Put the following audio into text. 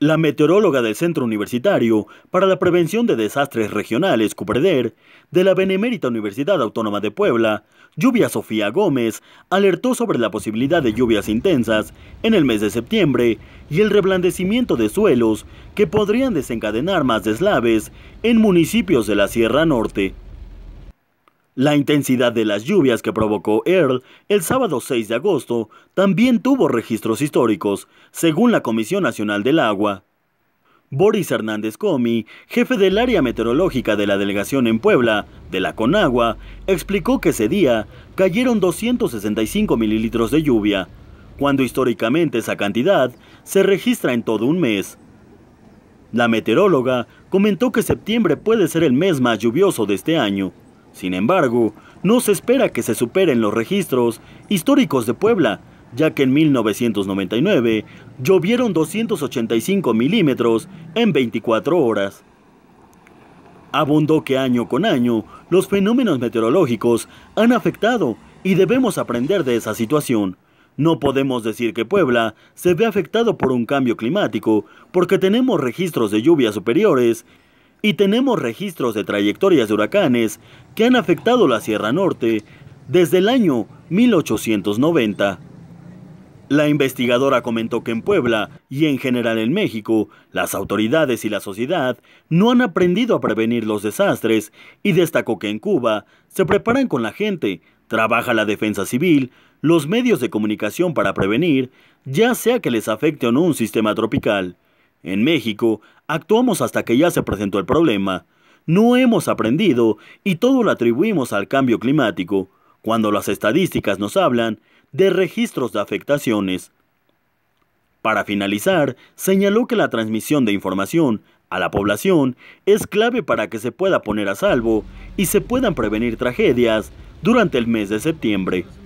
La meteoróloga del Centro Universitario para la Prevención de Desastres Regionales, CUPREDER, de la Benemérita Universidad Autónoma de Puebla, Lluvia Sofía Gómez, alertó sobre la posibilidad de lluvias intensas en el mes de septiembre y el reblandecimiento de suelos que podrían desencadenar más deslaves en municipios de la Sierra Norte. La intensidad de las lluvias que provocó Earl el sábado 6 de agosto también tuvo registros históricos, según la Comisión Nacional del Agua. Boris Hernández Comi, jefe del área meteorológica de la delegación en Puebla, de la Conagua, explicó que ese día cayeron 265 mililitros de lluvia, cuando históricamente esa cantidad se registra en todo un mes. La meteoróloga comentó que septiembre puede ser el mes más lluvioso de este año. Sin embargo, no se espera que se superen los registros históricos de Puebla, ya que en 1999 llovieron 285 milímetros en 24 horas. Abundó que año con año los fenómenos meteorológicos han afectado y debemos aprender de esa situación. No podemos decir que Puebla se ve afectado por un cambio climático porque tenemos registros de lluvias superiores y tenemos registros de trayectorias de huracanes que han afectado la Sierra Norte desde el año 1890. La investigadora comentó que en Puebla y en general en México, las autoridades y la sociedad no han aprendido a prevenir los desastres y destacó que en Cuba se preparan con la gente, trabaja la defensa civil, los medios de comunicación para prevenir, ya sea que les afecte o no un sistema tropical. En México, actuamos hasta que ya se presentó el problema. No hemos aprendido y todo lo atribuimos al cambio climático, cuando las estadísticas nos hablan de registros de afectaciones. Para finalizar, señaló que la transmisión de información a la población es clave para que se pueda poner a salvo y se puedan prevenir tragedias durante el mes de septiembre.